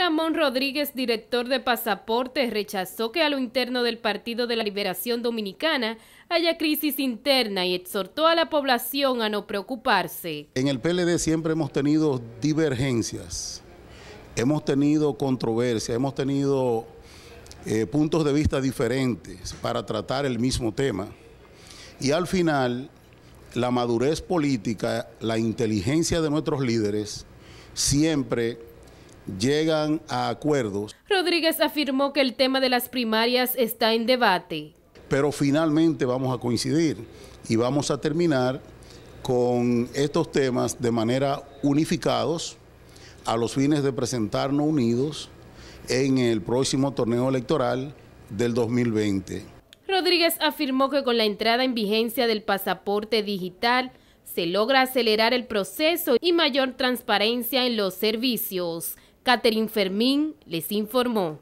Ramón Rodríguez, director de Pasaportes, rechazó que a lo interno del Partido de la Liberación Dominicana haya crisis interna y exhortó a la población a no preocuparse. En el PLD siempre hemos tenido divergencias, hemos tenido controversia, hemos tenido eh, puntos de vista diferentes para tratar el mismo tema. Y al final, la madurez política, la inteligencia de nuestros líderes, siempre llegan a acuerdos. Rodríguez afirmó que el tema de las primarias está en debate. Pero finalmente vamos a coincidir y vamos a terminar con estos temas de manera unificados a los fines de presentarnos unidos en el próximo torneo electoral del 2020. Rodríguez afirmó que con la entrada en vigencia del pasaporte digital, se logra acelerar el proceso y mayor transparencia en los servicios. Catherine Fermín les informó.